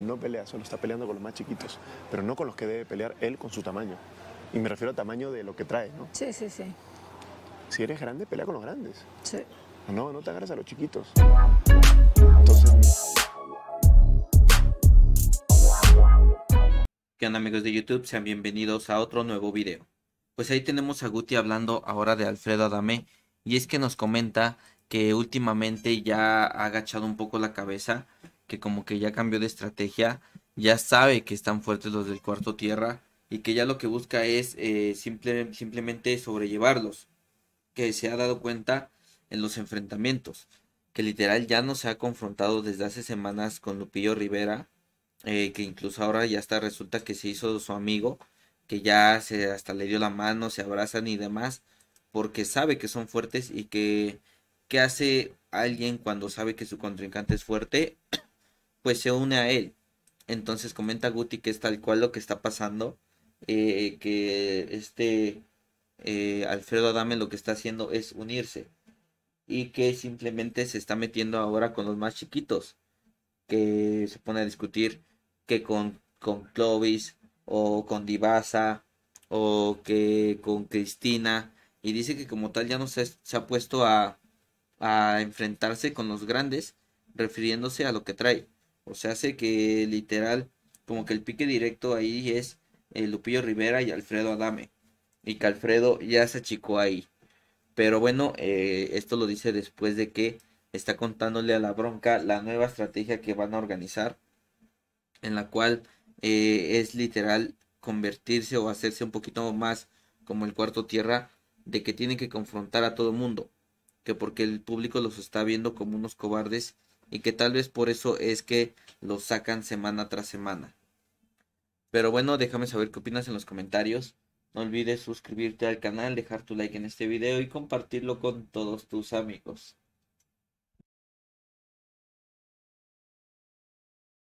No pelea, solo está peleando con los más chiquitos, pero no con los que debe pelear él con su tamaño. Y me refiero al tamaño de lo que trae, ¿no? Sí, sí, sí. Si eres grande, pelea con los grandes. Sí. Ah, no, no te agarres a los chiquitos. Entonces... ¿Qué amigos de YouTube? Sean bienvenidos a otro nuevo video. Pues ahí tenemos a Guti hablando ahora de Alfredo Adamé. Y es que nos comenta que últimamente ya ha agachado un poco la cabeza que como que ya cambió de estrategia, ya sabe que están fuertes los del cuarto tierra y que ya lo que busca es eh, simple, simplemente sobrellevarlos, que se ha dado cuenta en los enfrentamientos, que literal ya no se ha confrontado desde hace semanas con Lupillo Rivera, eh, que incluso ahora ya hasta resulta que se hizo su amigo, que ya se hasta le dio la mano, se abrazan y demás, porque sabe que son fuertes y que qué hace alguien cuando sabe que su contrincante es fuerte pues se une a él. Entonces comenta Guti que es tal cual lo que está pasando, eh, que este eh, Alfredo Adame lo que está haciendo es unirse y que simplemente se está metiendo ahora con los más chiquitos, que se pone a discutir que con, con Clovis o con Divasa o que con Cristina y dice que como tal ya no se, se ha puesto a, a enfrentarse con los grandes refiriéndose a lo que trae o sea, hace que literal, como que el pique directo ahí es eh, Lupillo Rivera y Alfredo Adame. Y que Alfredo ya se achicó ahí. Pero bueno, eh, esto lo dice después de que está contándole a la bronca la nueva estrategia que van a organizar. En la cual eh, es literal convertirse o hacerse un poquito más como el cuarto tierra de que tienen que confrontar a todo mundo que porque el público los está viendo como unos cobardes y que tal vez por eso es que los sacan semana tras semana. Pero bueno, déjame saber qué opinas en los comentarios. No olvides suscribirte al canal, dejar tu like en este video y compartirlo con todos tus amigos.